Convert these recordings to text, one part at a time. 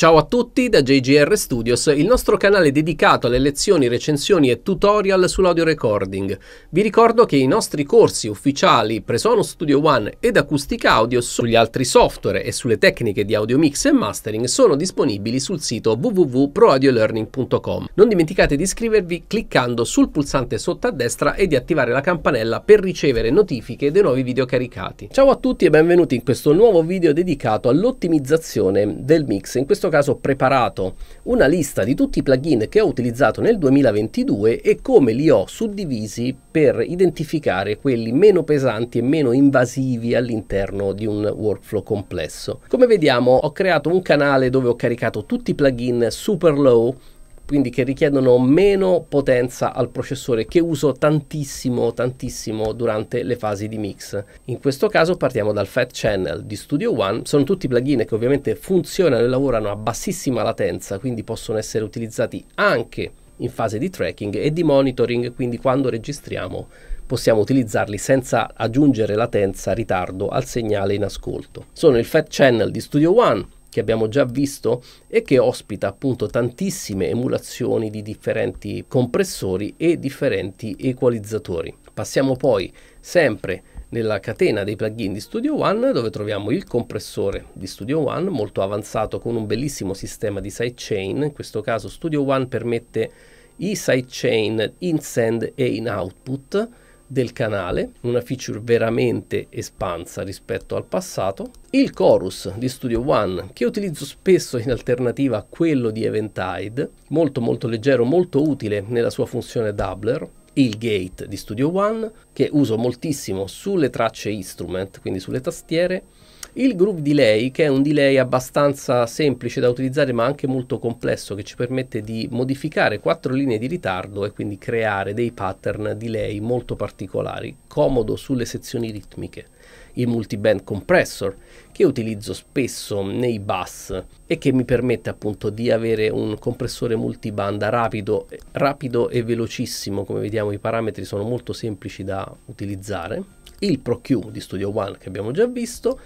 Ciao a tutti da JGR Studios, il nostro canale dedicato alle lezioni, recensioni e tutorial sull'audio recording. Vi ricordo che i nostri corsi ufficiali Presonus Studio One ed Acustica Audio sugli altri software e sulle tecniche di audio mix e mastering sono disponibili sul sito www.proaudiolearning.com. Non dimenticate di iscrivervi cliccando sul pulsante sotto a destra e di attivare la campanella per ricevere notifiche dei nuovi video caricati. Ciao a tutti e benvenuti in questo nuovo video dedicato all'ottimizzazione del mix. In questo questo caso ho preparato una lista di tutti i plugin che ho utilizzato nel 2022 e come li ho suddivisi per identificare quelli meno pesanti e meno invasivi all'interno di un workflow complesso. Come vediamo ho creato un canale dove ho caricato tutti i plugin super low quindi che richiedono meno potenza al processore che uso tantissimo tantissimo durante le fasi di mix. In questo caso partiamo dal Fat Channel di Studio One, sono tutti plugin che ovviamente funzionano e lavorano a bassissima latenza, quindi possono essere utilizzati anche in fase di tracking e di monitoring, quindi quando registriamo possiamo utilizzarli senza aggiungere latenza, ritardo al segnale in ascolto. Sono il Fat Channel di Studio One, che abbiamo già visto e che ospita appunto tantissime emulazioni di differenti compressori e differenti equalizzatori. Passiamo poi sempre nella catena dei plugin di Studio One dove troviamo il compressore di Studio One molto avanzato con un bellissimo sistema di sidechain, in questo caso Studio One permette i sidechain in send e in output del canale, una feature veramente espansa rispetto al passato, il chorus di Studio One che utilizzo spesso in alternativa a quello di Eventide, molto molto leggero, molto utile nella sua funzione doubler, il gate di Studio One che uso moltissimo sulle tracce instrument, quindi sulle tastiere, il groove delay, che è un delay abbastanza semplice da utilizzare ma anche molto complesso, che ci permette di modificare quattro linee di ritardo e quindi creare dei pattern delay molto particolari, comodo sulle sezioni ritmiche. Il multiband compressor, che utilizzo spesso nei bus e che mi permette appunto di avere un compressore multibanda rapido, rapido e velocissimo, come vediamo i parametri sono molto semplici da utilizzare. Il ProQ di Studio One che abbiamo già visto,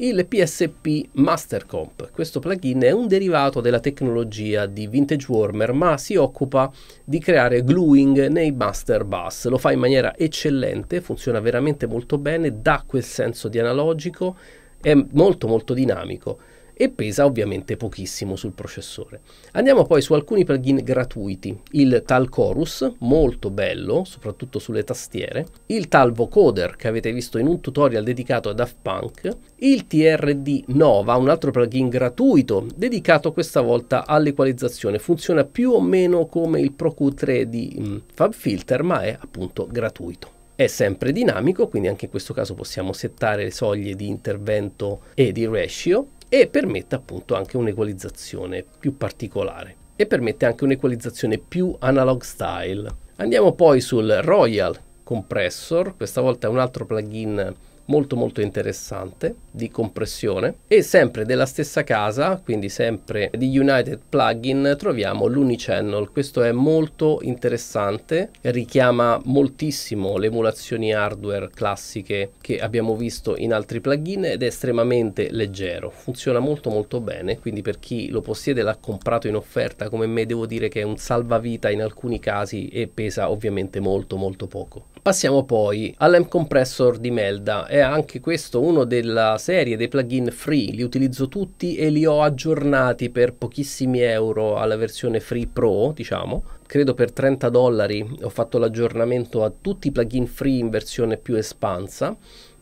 il PSP Master Comp. Questo plugin è un derivato della tecnologia di Vintage Warmer, ma si occupa di creare gluing nei master bus. Lo fa in maniera eccellente, funziona veramente molto bene, dà quel senso di analogico, è molto molto dinamico e pesa ovviamente pochissimo sul processore. Andiamo poi su alcuni plugin gratuiti, il Tal Chorus, molto bello, soprattutto sulle tastiere, il Tal Vocoder che avete visto in un tutorial dedicato a Daft Punk, il TRD Nova, un altro plugin gratuito dedicato questa volta all'equalizzazione, funziona più o meno come il Pro Q3 di mm, FabFilter ma è appunto gratuito è sempre dinamico, quindi anche in questo caso possiamo settare le soglie di intervento e di ratio e permette appunto anche un'equalizzazione più particolare e permette anche un'equalizzazione più analog style. Andiamo poi sul Royal Compressor, questa volta è un altro plugin molto molto interessante di compressione e sempre della stessa casa quindi sempre di United Plugin troviamo l'Unichannel questo è molto interessante richiama moltissimo le emulazioni hardware classiche che abbiamo visto in altri plugin ed è estremamente leggero funziona molto molto bene quindi per chi lo possiede l'ha comprato in offerta come me devo dire che è un salvavita in alcuni casi e pesa ovviamente molto molto poco Passiamo poi all'Em Compressor di Melda, è anche questo uno della serie dei plugin free, li utilizzo tutti e li ho aggiornati per pochissimi euro alla versione free pro, diciamo, credo per 30 dollari ho fatto l'aggiornamento a tutti i plugin free in versione più espansa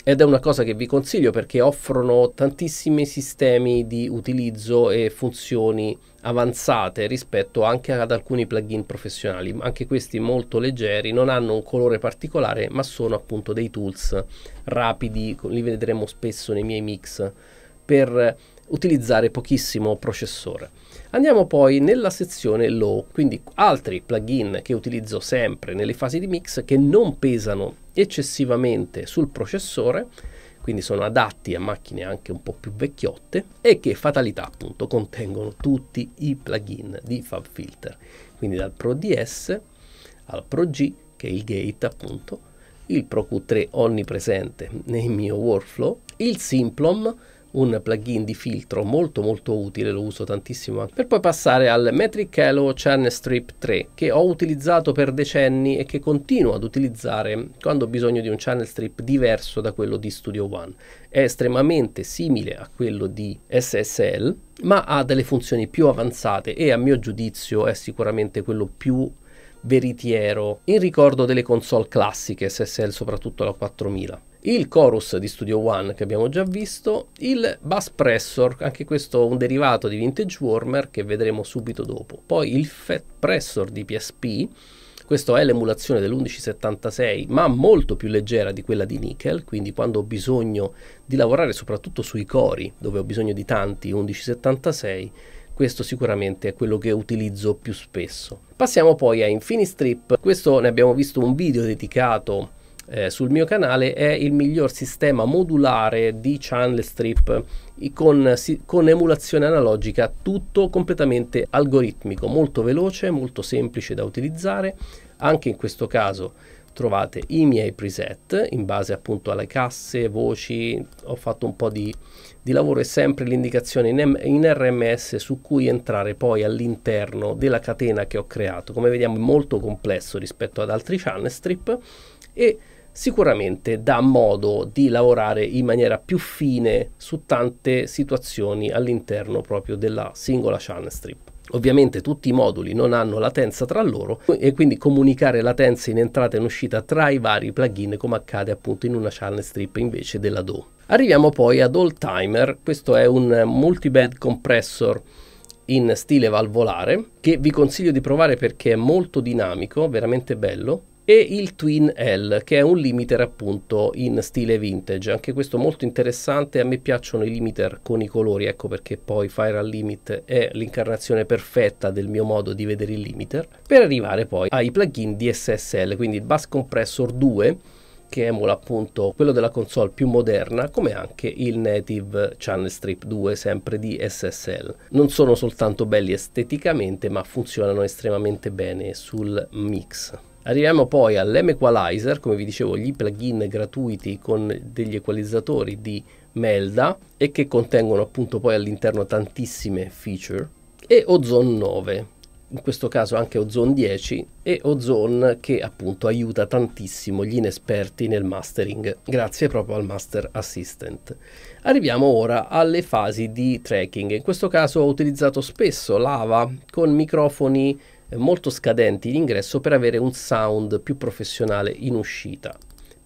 ed è una cosa che vi consiglio perché offrono tantissimi sistemi di utilizzo e funzioni avanzate rispetto anche ad alcuni plugin professionali, anche questi molto leggeri, non hanno un colore particolare ma sono appunto dei tools rapidi, li vedremo spesso nei miei mix, per utilizzare pochissimo processore. Andiamo poi nella sezione low, quindi altri plugin che utilizzo sempre nelle fasi di mix che non pesano eccessivamente sul processore, quindi sono adatti a macchine anche un po' più vecchiotte e che fatalità appunto contengono tutti i plugin di FabFilter, quindi dal Pro DS al Pro G che è il gate appunto, il Pro Q3 onnipresente nel mio workflow, il Simplom un plugin di filtro molto molto utile, lo uso tantissimo. Per poi passare al Metric Hello Channel Strip 3 che ho utilizzato per decenni e che continuo ad utilizzare quando ho bisogno di un channel strip diverso da quello di Studio One. È estremamente simile a quello di SSL ma ha delle funzioni più avanzate e a mio giudizio è sicuramente quello più veritiero in ricordo delle console classiche SSL soprattutto la 4000 il chorus di Studio One che abbiamo già visto, il bus pressor, anche questo un derivato di Vintage Warmer che vedremo subito dopo, poi il Fat Pressor di PSP, questo è l'emulazione dell'1176 ma molto più leggera di quella di Nickel, quindi quando ho bisogno di lavorare soprattutto sui cori, dove ho bisogno di tanti 1176, questo sicuramente è quello che utilizzo più spesso. Passiamo poi a Infinistrip, questo ne abbiamo visto un video dedicato eh, sul mio canale è il miglior sistema modulare di channel strip con, con emulazione analogica, tutto completamente algoritmico, molto veloce, molto semplice da utilizzare. Anche in questo caso trovate i miei preset in base appunto alle casse, voci, ho fatto un po' di, di lavoro e sempre l'indicazione in, in, RMS su cui entrare poi all'interno della catena che ho creato. Come vediamo è molto complesso rispetto ad altri channel strip e sicuramente dà modo di lavorare in maniera più fine su tante situazioni all'interno proprio della singola channel strip. Ovviamente tutti i moduli non hanno latenza tra loro e quindi comunicare latenza in entrata e in uscita tra i vari plugin come accade appunto in una channel strip invece della Do. Arriviamo poi ad All Timer, questo è un multiband compressor in stile valvolare che vi consiglio di provare perché è molto dinamico, veramente bello e il Twin L che è un limiter appunto in stile vintage anche questo molto interessante a me piacciono i limiter con i colori ecco perché poi Fire al Limit è l'incarnazione perfetta del mio modo di vedere il limiter per arrivare poi ai plugin DSSL quindi il Bass Compressor 2 che emula appunto quello della console più moderna come anche il native channel strip 2 sempre di SSL non sono soltanto belli esteticamente ma funzionano estremamente bene sul mix Arriviamo poi all'M-Equalizer, come vi dicevo, gli plugin gratuiti con degli equalizzatori di Melda e che contengono appunto poi all'interno tantissime feature e Ozone 9, in questo caso anche Ozone 10 e Ozone che appunto aiuta tantissimo gli inesperti nel mastering grazie proprio al Master Assistant. Arriviamo ora alle fasi di tracking, in questo caso ho utilizzato spesso Lava con microfoni eh, molto scadenti in ingresso per avere un sound più professionale in uscita.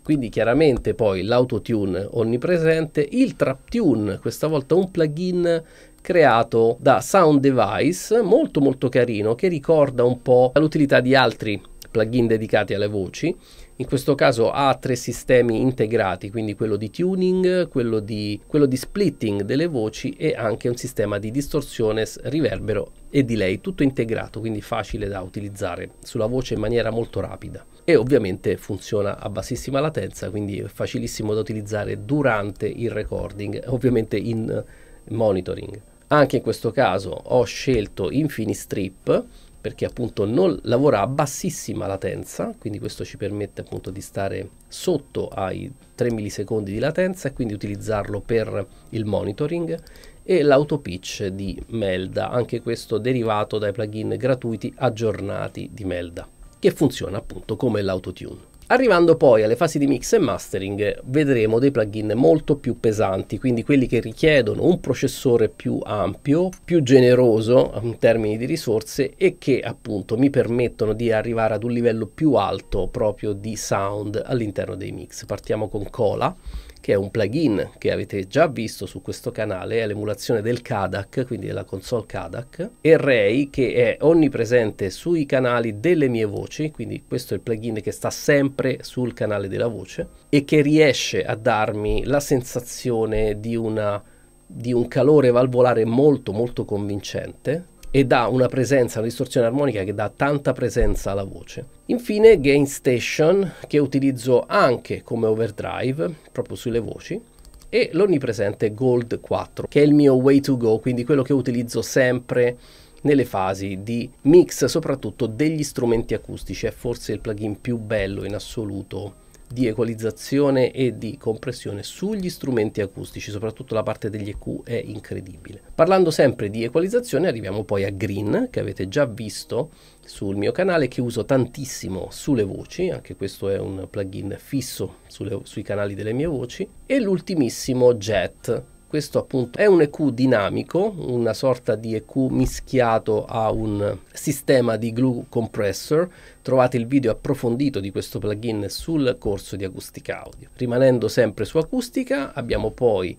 Quindi chiaramente poi l'autotune onnipresente, il trap tune, questa volta un plugin creato da Sound Device, molto molto carino, che ricorda un po' l'utilità di altri plugin dedicati alle voci. In questo caso ha tre sistemi integrati, quindi quello di tuning, quello di, quello di splitting delle voci e anche un sistema di distorsione, riverbero e delay, tutto integrato, quindi facile da utilizzare sulla voce in maniera molto rapida. E ovviamente funziona a bassissima latenza, quindi è facilissimo da utilizzare durante il recording, ovviamente in eh, monitoring. Anche in questo caso ho scelto Infinistrip perché appunto non lavora a bassissima latenza, quindi questo ci permette appunto di stare sotto ai 3 millisecondi di latenza e quindi utilizzarlo per il monitoring e l'autopitch di Melda, anche questo derivato dai plugin gratuiti aggiornati di Melda, che funziona appunto come l'autotune. Arrivando poi alle fasi di mix e mastering vedremo dei plugin molto più pesanti, quindi quelli che richiedono un processore più ampio, più generoso in termini di risorse e che appunto mi permettono di arrivare ad un livello più alto proprio di sound all'interno dei mix. Partiamo con Cola che è un plugin che avete già visto su questo canale, è l'emulazione del Kadak, quindi della console Kadak, e Ray che è onnipresente sui canali delle mie voci, quindi questo è il plugin che sta sempre sul canale della voce e che riesce a darmi la sensazione di, una, di un calore valvolare molto molto convincente e dà una presenza, una distorsione armonica che dà tanta presenza alla voce. Infine Gain Station che utilizzo anche come overdrive proprio sulle voci e l'onnipresente Gold 4 che è il mio way to go, quindi quello che utilizzo sempre nelle fasi di mix soprattutto degli strumenti acustici, è forse il plugin più bello in assoluto di equalizzazione e di compressione sugli strumenti acustici, soprattutto la parte degli EQ è incredibile. Parlando sempre di equalizzazione arriviamo poi a Green, che avete già visto sul mio canale, che uso tantissimo sulle voci, anche questo è un plugin fisso sulle, sui canali delle mie voci, e l'ultimissimo Jet, questo appunto è un EQ dinamico, una sorta di EQ mischiato a un sistema di glue compressor. Trovate il video approfondito di questo plugin sul corso di acustica audio. Rimanendo sempre su acustica abbiamo poi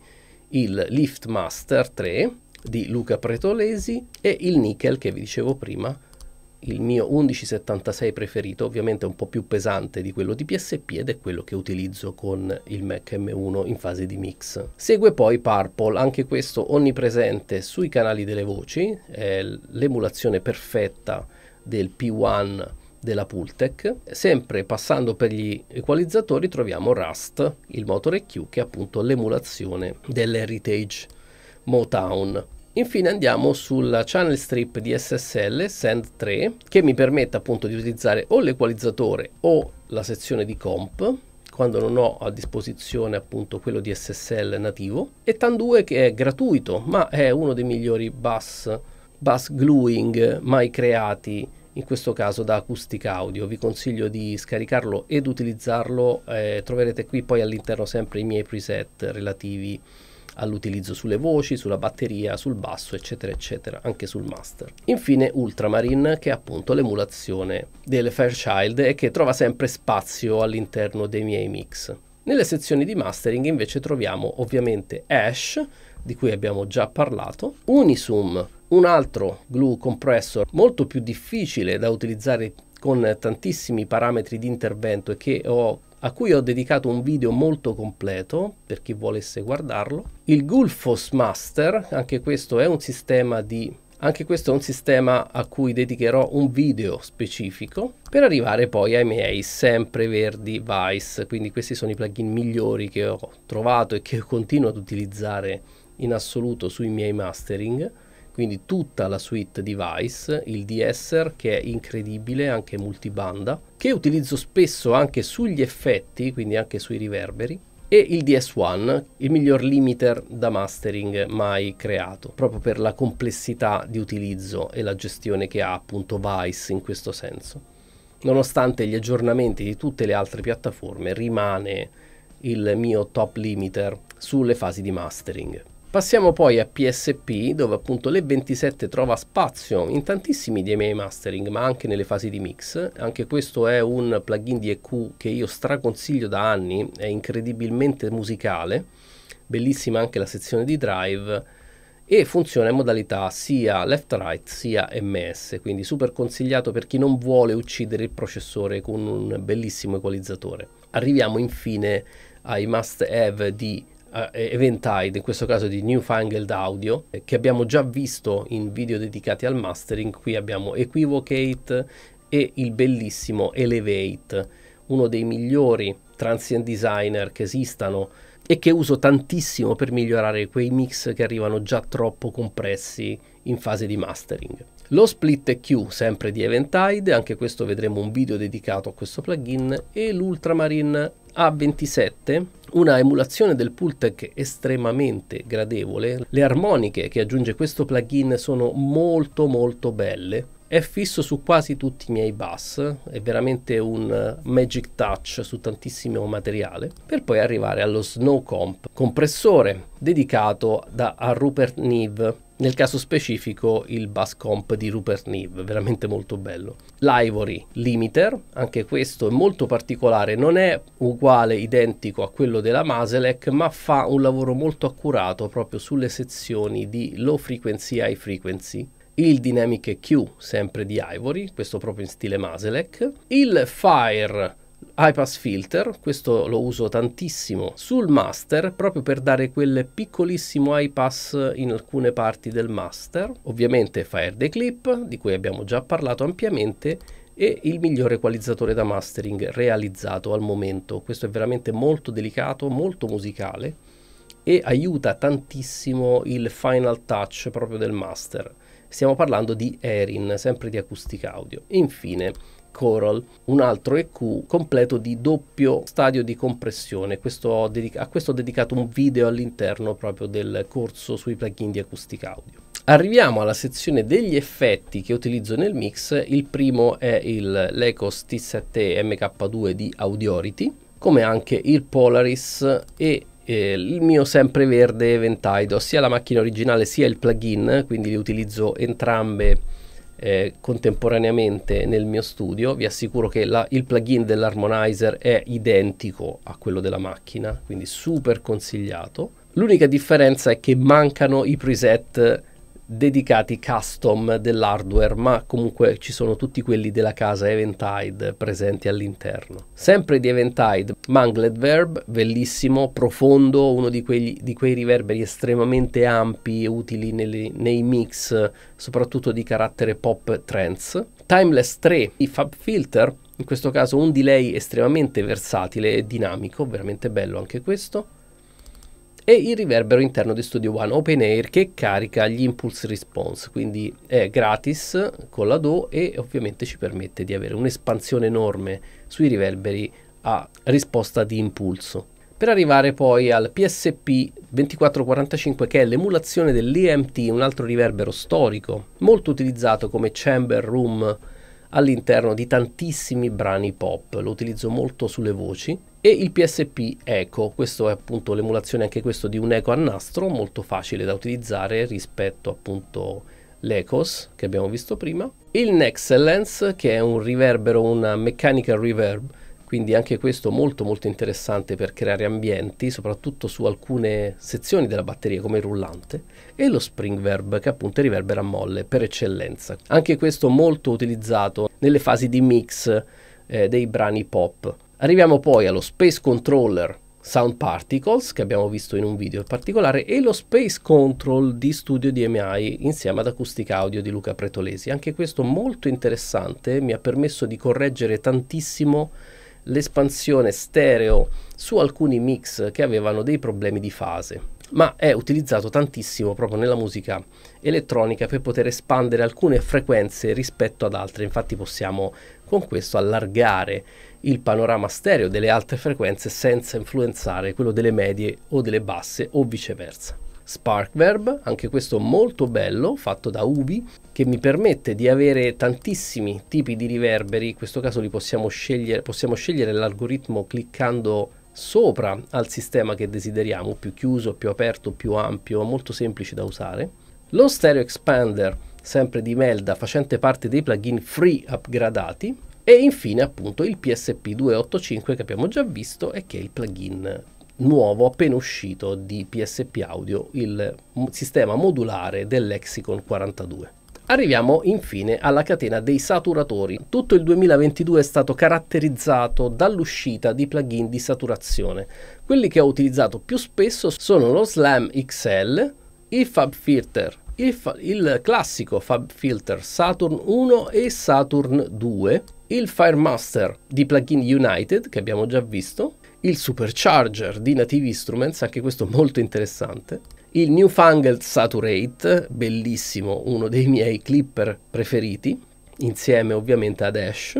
il Lift Master 3 di Luca Pretolesi e il Nickel che vi dicevo prima il mio 1176 preferito, ovviamente è un po' più pesante di quello di PSP ed è quello che utilizzo con il Mac M1 in fase di mix. Segue poi Purple, anche questo onnipresente sui canali delle voci, è l'emulazione perfetta del P1 della Pultec. Sempre passando per gli equalizzatori troviamo Rust, il motore Q che è appunto l'emulazione dell'Heritage Motown Infine andiamo sul channel strip di SSL SEND3 che mi permette appunto di utilizzare o l'equalizzatore o la sezione di comp quando non ho a disposizione appunto quello di SSL nativo e TAN2 che è gratuito ma è uno dei migliori bus, bus gluing mai creati in questo caso da Acoustic audio vi consiglio di scaricarlo ed utilizzarlo eh, troverete qui poi all'interno sempre i miei preset relativi all'utilizzo sulle voci, sulla batteria, sul basso, eccetera, eccetera, anche sul master. Infine Ultramarine, che è appunto l'emulazione del Fairchild e che trova sempre spazio all'interno dei miei mix. Nelle sezioni di mastering invece troviamo ovviamente Ash, di cui abbiamo già parlato, Unisum, un altro glue compressor molto più difficile da utilizzare con tantissimi parametri di intervento e che ho a cui ho dedicato un video molto completo per chi volesse guardarlo. Il Gulfos Master, anche questo è un sistema di anche questo è un sistema a cui dedicherò un video specifico per arrivare poi ai miei sempreverdi Vice, quindi questi sono i plugin migliori che ho trovato e che continuo ad utilizzare in assoluto sui miei mastering quindi tutta la suite device, il DSR che è incredibile, anche multibanda, che utilizzo spesso anche sugli effetti, quindi anche sui riverberi, e il DS1, il miglior limiter da mastering mai creato, proprio per la complessità di utilizzo e la gestione che ha appunto Vice in questo senso. Nonostante gli aggiornamenti di tutte le altre piattaforme, rimane il mio top limiter sulle fasi di mastering. Passiamo poi a PSP dove appunto l'E27 trova spazio in tantissimi DMA mastering ma anche nelle fasi di mix, anche questo è un plugin di EQ che io straconsiglio da anni, è incredibilmente musicale, bellissima anche la sezione di drive e funziona in modalità sia left right sia MS, quindi super consigliato per chi non vuole uccidere il processore con un bellissimo equalizzatore. Arriviamo infine ai must have di eh, event Tide, in questo caso di Newfangled Audio, eh, che abbiamo già visto in video dedicati al mastering. Qui abbiamo Equivocate e il bellissimo Elevate, uno dei migliori transient designer che esistano e che uso tantissimo per migliorare quei mix che arrivano già troppo compressi in fase di mastering. Lo split Q, sempre di Eventide, anche questo vedremo un video dedicato a questo plugin e l'Ultramarine a27, una emulazione del Pultec estremamente gradevole. Le armoniche che aggiunge questo plugin sono molto molto belle. È fisso su quasi tutti i miei bass, è veramente un eh, magic touch su tantissimo materiale, per poi arrivare allo Snow Comp, compressore dedicato da, a Rupert Neve nel caso specifico il bus comp di Rupert Neve, veramente molto bello. L'Ivory Limiter, anche questo è molto particolare, non è uguale, identico a quello della Maselec, ma fa un lavoro molto accurato proprio sulle sezioni di low frequency high frequency il Dynamic Q sempre di Ivory, questo proprio in stile Maselec, il Fire iPass Filter, questo lo uso tantissimo sul master proprio per dare quel piccolissimo iPass in alcune parti del master. Ovviamente Fire the Clip, di cui abbiamo già parlato ampiamente, e il miglior equalizzatore da mastering realizzato al momento. Questo è veramente molto delicato, molto musicale e aiuta tantissimo il final touch proprio del master. Stiamo parlando di Erin, sempre di acustica audio. Infine, Coral, un altro EQ completo di doppio stadio di compressione. Questo dedica- a questo ho dedicato un video all'interno proprio del corso sui plugin di acustica audio. Arriviamo alla sezione degli effetti che utilizzo nel mix. Il primo è il Lecos T7 MK2 di Audiority, come anche il Polaris e eh, il mio sempreverde Ventaido, sia la macchina originale sia il plugin, quindi li utilizzo entrambe eh, contemporaneamente nel mio studio, vi assicuro che la, il plugin dell'Harmonizer è identico a quello della macchina, quindi super consigliato. L'unica differenza è che mancano i preset dedicati custom dell'hardware, ma comunque ci sono tutti quelli della casa Eventide presenti all'interno. Sempre di Eventide, Mangled Verb, bellissimo, profondo, uno di, quegli, di quei riverberi estremamente ampi e utili nelle, nei mix, soprattutto di carattere pop trends. Timeless 3 i Fab Filter, in questo caso un delay estremamente versatile e dinamico, veramente bello anche questo e il riverbero interno di Studio One Open Air che carica gli impulse response, quindi è gratis con la DO e ovviamente ci permette di avere un'espansione enorme sui riverberi a risposta di impulso. Per arrivare poi al PSP 2445 che è l'emulazione dell'EMT, un altro riverbero storico, molto utilizzato come chamber room all'interno di tantissimi brani pop, lo utilizzo molto sulle voci e il PSP Echo, questo è appunto l'emulazione anche questo di un Echo a nastro, molto facile da utilizzare rispetto appunto l'Ecos che abbiamo visto prima, il Nexcellence che è un riverbero, una mechanical reverb, quindi anche questo molto molto interessante per creare ambienti, soprattutto su alcune sezioni della batteria come il rullante, e lo spring verb che appunto è riverbero a molle per eccellenza. Anche questo molto utilizzato nelle fasi di mix eh, dei brani pop. Arriviamo poi allo Space Controller Sound Particles che abbiamo visto in un video in particolare e lo Space Control di Studio DMI insieme ad Acoustic Audio di Luca Pretolesi. Anche questo molto interessante, mi ha permesso di correggere tantissimo l'espansione stereo su alcuni mix che avevano dei problemi di fase ma è utilizzato tantissimo proprio nella musica elettronica per poter espandere alcune frequenze rispetto ad altre infatti possiamo con questo allargare il panorama stereo delle alte frequenze senza influenzare quello delle medie o delle basse o viceversa. Sparkverb, anche questo molto bello, fatto da Ubi, che mi permette di avere tantissimi tipi di riverberi, in questo caso li possiamo scegliere, possiamo scegliere l'algoritmo cliccando sopra al sistema che desideriamo, più chiuso, più aperto, più ampio, molto semplice da usare. Lo Stereo Expander, sempre di Melda, facente parte dei plugin free upgradati, e infine appunto il PSP 285 che abbiamo già visto e che è il plugin nuovo appena uscito di PSP Audio, il sistema modulare dell'Exicon 42. Arriviamo infine alla catena dei saturatori. Tutto il 2022 è stato caratterizzato dall'uscita di plugin di saturazione. Quelli che ho utilizzato più spesso sono lo Slam XL, il Fab Filter, il, fa il classico Fab Filter Saturn 1 e Saturn 2 il FireMaster di Plugin United, che abbiamo già visto, il Supercharger di Native Instruments, anche questo molto interessante, il Newfangled Saturate, bellissimo, uno dei miei clipper preferiti, insieme ovviamente ad Ash,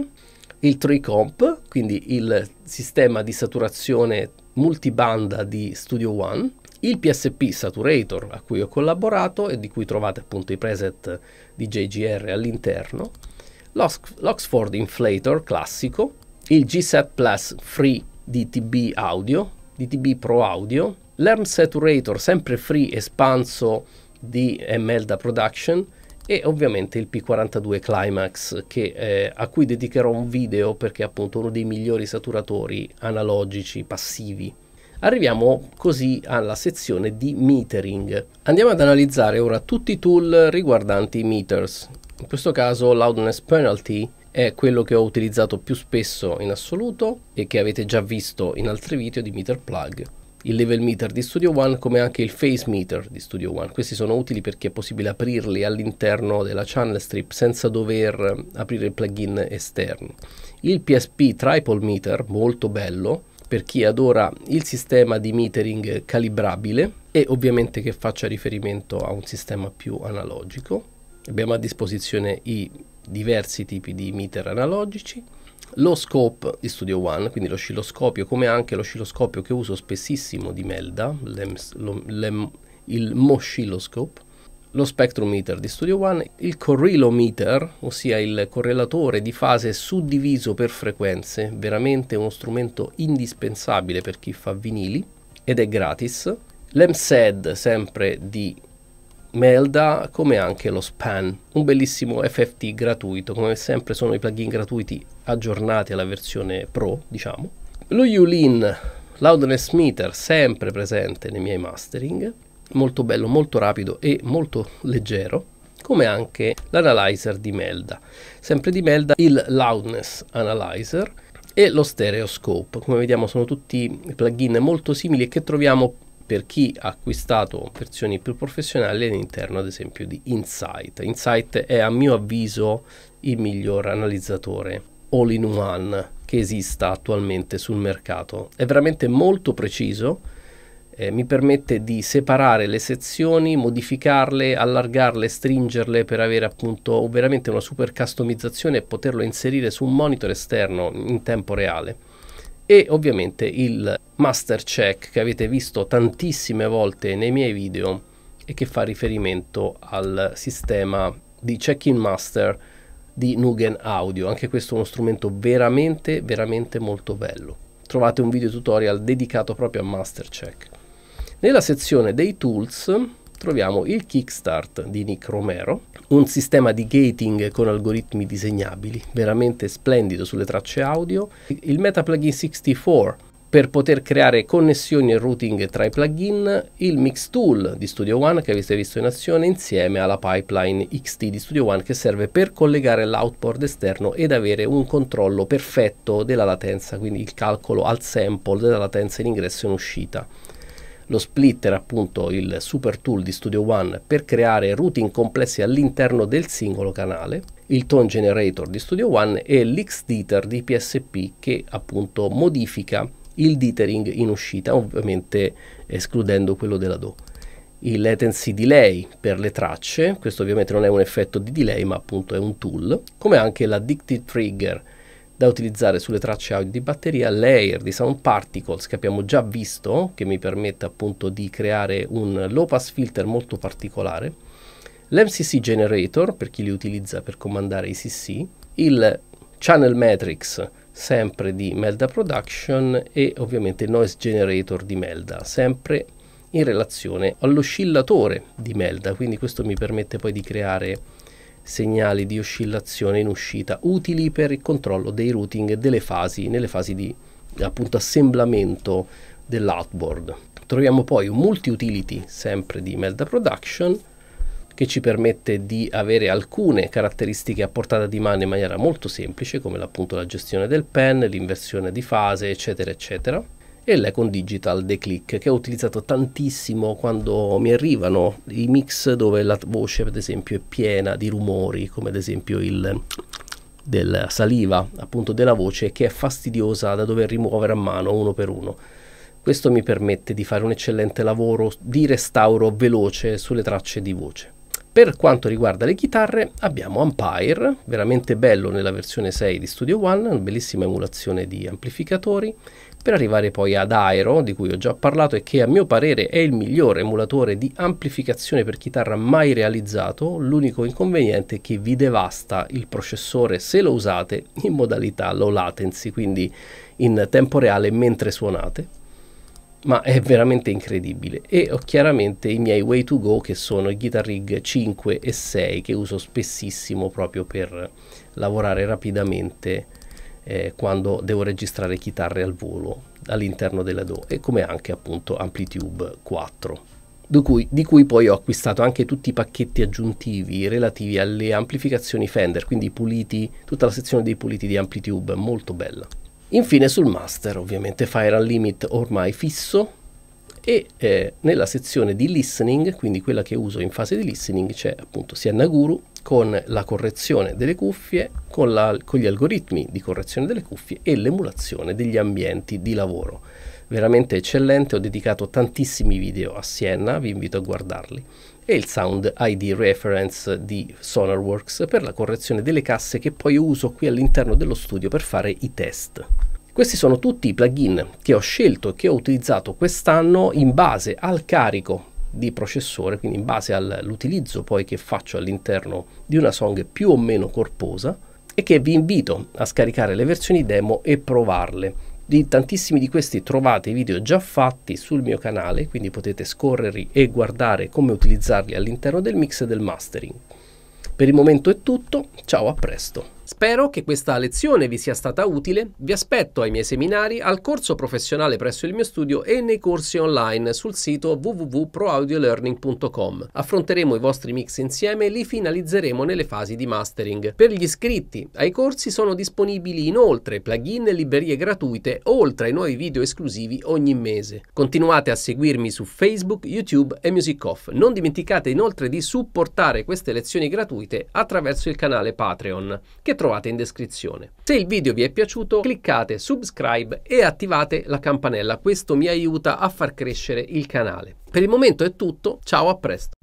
il Tricomp, quindi il sistema di saturazione multibanda di Studio One, il PSP Saturator a cui ho collaborato e di cui trovate appunto i preset di JGR all'interno, l'Oxford Inflator classico, il G7 Plus Free DTB Audio, DTB Pro Audio, l'ERM Saturator sempre free espanso di Melda Production e ovviamente il P42 Climax che, eh, a cui dedicherò un video perché è appunto uno dei migliori saturatori analogici passivi. Arriviamo così alla sezione di metering. Andiamo ad analizzare ora tutti i tool riguardanti i meters. In questo caso loudness penalty è quello che ho utilizzato più spesso in assoluto e che avete già visto in altri video di meter plug il level meter di Studio One come anche il face meter di Studio One. Questi sono utili perché è possibile aprirli all'interno della channel strip senza dover eh, aprire il plugin esterno. Il PSP triple Meter, molto bello, per chi adora il sistema di metering calibrabile e ovviamente che faccia riferimento a un sistema più analogico. Abbiamo a disposizione i diversi tipi di meter analogici, lo scope di Studio One, quindi l'oscilloscopio, come anche l'oscilloscopio che uso spessissimo di Melda, lo, lem, il Moshilloscope, lo spectrometer di Studio One, il correlometer, ossia il correlatore di fase suddiviso per frequenze, veramente uno strumento indispensabile per chi fa vinili ed è gratis, l'EMSED sempre di Melda come anche lo Span, un bellissimo FFT gratuito, come sempre sono i plugin gratuiti aggiornati alla versione Pro, diciamo. Lo Yulin Loudness Meter sempre presente nei miei mastering, molto bello, molto rapido e molto leggero, come anche l'analyzer di Melda. Sempre di Melda il Loudness Analyzer e lo Stereoscope. Come vediamo sono tutti plugin molto simili e che troviamo per chi ha acquistato versioni più professionali all'interno ad esempio di Insight. Insight è a mio avviso il miglior analizzatore all in one che esista attualmente sul mercato. È veramente molto preciso eh, mi permette di separare le sezioni, modificarle, allargarle, stringerle per avere appunto veramente una super customizzazione e poterlo inserire su un monitor esterno in tempo reale e ovviamente il master check che avete visto tantissime volte nei miei video e che fa riferimento al sistema di check-in master di Nugen Audio. Anche questo è uno strumento veramente, veramente molto bello. Trovate un video tutorial dedicato proprio a master check. Nella sezione dei tools troviamo il kickstart di Nick Romero, un sistema di gating con algoritmi disegnabili, veramente splendido sulle tracce audio, il Meta Plugin 64 per poter creare connessioni e routing tra i plugin, il Mix Tool di Studio One che avete visto in azione insieme alla pipeline XT di Studio One che serve per collegare l'outboard esterno ed avere un controllo perfetto della latenza, quindi il calcolo al sample della latenza in ingresso e in uscita lo splitter appunto il super tool di Studio One per creare routing complessi all'interno del singolo canale, il tone generator di Studio One e l'xditer di PSP che appunto modifica il dithering in uscita, ovviamente escludendo quello della DO. Il latency delay per le tracce, questo ovviamente non è un effetto di delay ma appunto è un tool, come anche la dictit trigger da utilizzare sulle tracce audio di batteria, layer di sound particles che abbiamo già visto, che mi permette appunto di creare un low pass filter molto particolare, l'MCC generator per chi li utilizza per comandare i CC, il channel matrix sempre di Melda Production e ovviamente il noise generator di Melda, sempre in relazione all'oscillatore di Melda, quindi questo mi permette poi di creare segnali di oscillazione in uscita utili per il controllo dei routing e delle fasi nelle fasi di appunto assemblamento dell'outboard. Troviamo poi un multi-utility sempre di Melda Production che ci permette di avere alcune caratteristiche a portata di mano in maniera molto semplice come appunto la gestione del pen, l'inversione di fase eccetera eccetera e l'Econ Digital The Click che ho utilizzato tantissimo quando mi arrivano i mix dove la voce ad esempio è piena di rumori come ad esempio il della saliva appunto della voce che è fastidiosa da dover rimuovere a mano uno per uno. Questo mi permette di fare un eccellente lavoro di restauro veloce sulle tracce di voce. Per quanto riguarda le chitarre abbiamo Ampire, veramente bello nella versione 6 di Studio One, una bellissima emulazione di amplificatori, per arrivare poi ad Aero, di cui ho già parlato e che a mio parere è il miglior emulatore di amplificazione per chitarra mai realizzato, l'unico inconveniente è che vi devasta il processore se lo usate in modalità low latency, quindi in tempo reale mentre suonate, ma è veramente incredibile e ho chiaramente i miei way to go che sono i Guitar Rig 5 e 6 che uso spessissimo proprio per lavorare rapidamente eh, quando devo registrare chitarre al volo all'interno della DO e come anche appunto Amplitube 4. Di cui, di cui, poi ho acquistato anche tutti i pacchetti aggiuntivi relativi alle amplificazioni Fender, quindi puliti, tutta la sezione dei puliti di Amplitube, molto bella. Infine sul master, ovviamente Fire Unlimit ormai fisso, e eh, nella sezione di listening, quindi quella che uso in fase di listening, c'è appunto Sienna Guru con la correzione delle cuffie, con, la, con gli algoritmi di correzione delle cuffie e l'emulazione degli ambienti di lavoro. Veramente eccellente, ho dedicato tantissimi video a Sienna, vi invito a guardarli. E il Sound ID Reference di Sonarworks per la correzione delle casse che poi uso qui all'interno dello studio per fare i test. Questi sono tutti i plugin che ho scelto e che ho utilizzato quest'anno in base al carico di processore, quindi in base all'utilizzo poi che faccio all'interno di una song più o meno corposa e che vi invito a scaricare le versioni demo e provarle. Di tantissimi di questi trovate i video già fatti sul mio canale, quindi potete scorrerli e guardare come utilizzarli all'interno del mix e del mastering. Per il momento è tutto, ciao a presto! Spero che questa lezione vi sia stata utile, vi aspetto ai miei seminari, al corso professionale presso il mio studio e nei corsi online sul sito www.proaudiolearning.com. Affronteremo i vostri mix insieme e li finalizzeremo nelle fasi di mastering. Per gli iscritti ai corsi sono disponibili inoltre plugin e librerie gratuite, oltre ai nuovi video esclusivi ogni mese. Continuate a seguirmi su Facebook, YouTube e Music Off. Non dimenticate inoltre di supportare queste lezioni gratuite attraverso il canale Patreon, che trovate in descrizione. Se il video vi è piaciuto cliccate subscribe e attivate la campanella, questo mi aiuta a far crescere il canale. Per il momento è tutto, ciao a presto!